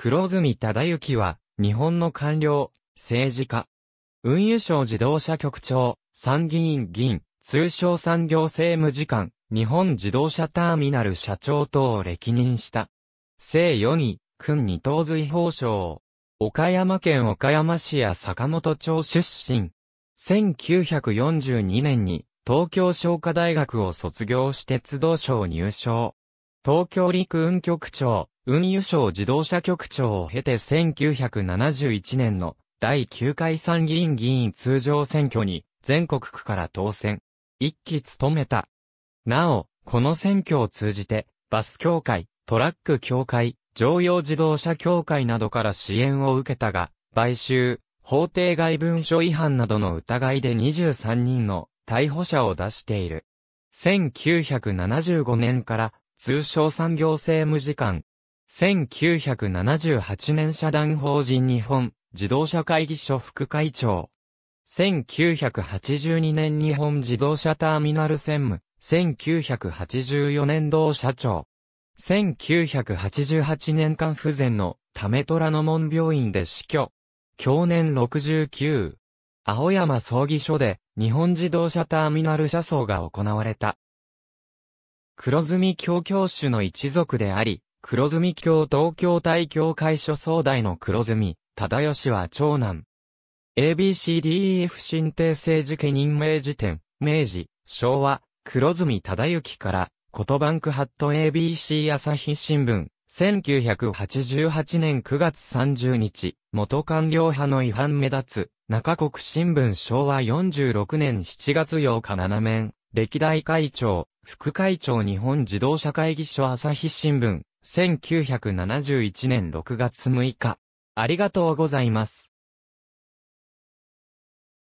黒住忠之は、日本の官僚、政治家。運輸省自動車局長、参議院議員、通商産業政務次官、日本自動車ターミナル社長等を歴任した。聖与に、君二等随法省。岡山県岡山市や坂本町出身。1942年に、東京商科大学を卒業して都道省入省。東京陸運局長、運輸省自動車局長を経て1971年の第9回参議院議員通常選挙に全国区から当選。一期務めた。なお、この選挙を通じて、バス協会、トラック協会、乗用自動車協会などから支援を受けたが、買収、法定外文書違反などの疑いで23人の逮捕者を出している。1975年から通称産業政務次官、1978年社団法人日本自動車会議所副会長。1982年日本自動車ターミナル専務。1984年同社長。1988年間不全のため虎の門病院で死去。去年69。青山葬儀所で日本自動車ターミナル車葬が行われた。黒住教教主の一族であり、黒住教東京大教会所総代の黒住、忠義は長男。ABCDEF 新帝政治家任命辞典、明治、昭和、黒住忠之から、ことバンクハット ABC 朝日新聞、1988年9月30日、元官僚派の違反目立つ、中国新聞昭和46年7月8日7面、歴代会長、副会長日本自動車会議所朝日新聞、1971年6月6日。ありがとうございます。